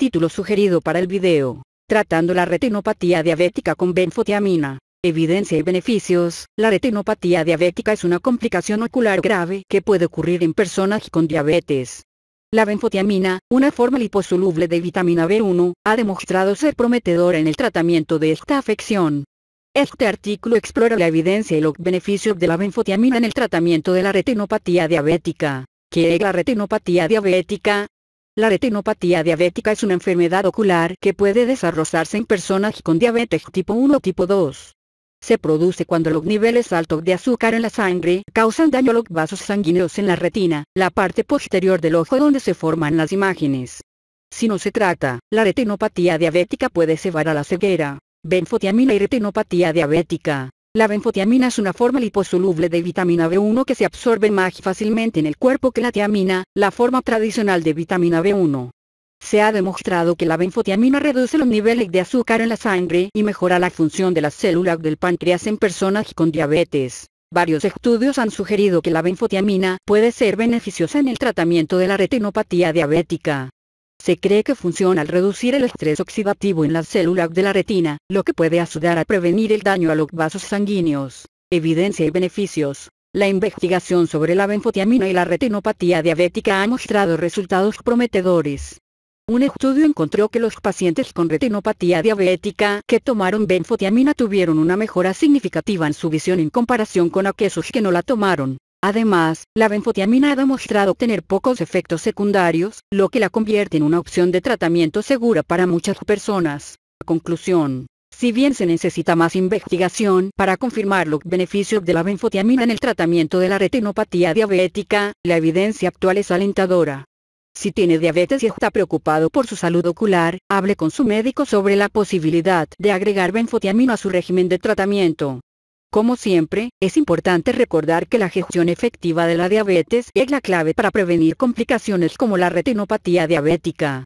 Título sugerido para el video. Tratando la retinopatía diabética con benfotiamina. Evidencia y beneficios. La retinopatía diabética es una complicación ocular grave que puede ocurrir en personas con diabetes. La benfotiamina, una forma liposoluble de vitamina B1, ha demostrado ser prometedora en el tratamiento de esta afección. Este artículo explora la evidencia y los beneficios de la benfotiamina en el tratamiento de la retinopatía diabética. ¿Qué es la retinopatía diabética? La retinopatía diabética es una enfermedad ocular que puede desarrollarse en personas con diabetes tipo 1 o tipo 2. Se produce cuando los niveles altos de azúcar en la sangre causan daño a los vasos sanguíneos en la retina, la parte posterior del ojo donde se forman las imágenes. Si no se trata, la retinopatía diabética puede llevar a la ceguera, benfotiamina y retinopatía diabética. La benfotiamina es una forma liposoluble de vitamina B1 que se absorbe más fácilmente en el cuerpo que la tiamina, la forma tradicional de vitamina B1. Se ha demostrado que la benfotiamina reduce los niveles de azúcar en la sangre y mejora la función de las células del páncreas en personas con diabetes. Varios estudios han sugerido que la benfotiamina puede ser beneficiosa en el tratamiento de la retinopatía diabética. Se cree que funciona al reducir el estrés oxidativo en las células de la retina, lo que puede ayudar a prevenir el daño a los vasos sanguíneos. Evidencia y beneficios. La investigación sobre la benfotiamina y la retinopatía diabética ha mostrado resultados prometedores. Un estudio encontró que los pacientes con retinopatía diabética que tomaron benfotiamina tuvieron una mejora significativa en su visión en comparación con aquellos que no la tomaron. Además, la benfotiamina ha demostrado tener pocos efectos secundarios, lo que la convierte en una opción de tratamiento segura para muchas personas. Conclusión. Si bien se necesita más investigación para confirmar los beneficios de la benfotiamina en el tratamiento de la retinopatía diabética, la evidencia actual es alentadora. Si tiene diabetes y está preocupado por su salud ocular, hable con su médico sobre la posibilidad de agregar benfotiamina a su régimen de tratamiento. Como siempre, es importante recordar que la gestión efectiva de la diabetes es la clave para prevenir complicaciones como la retinopatía diabética.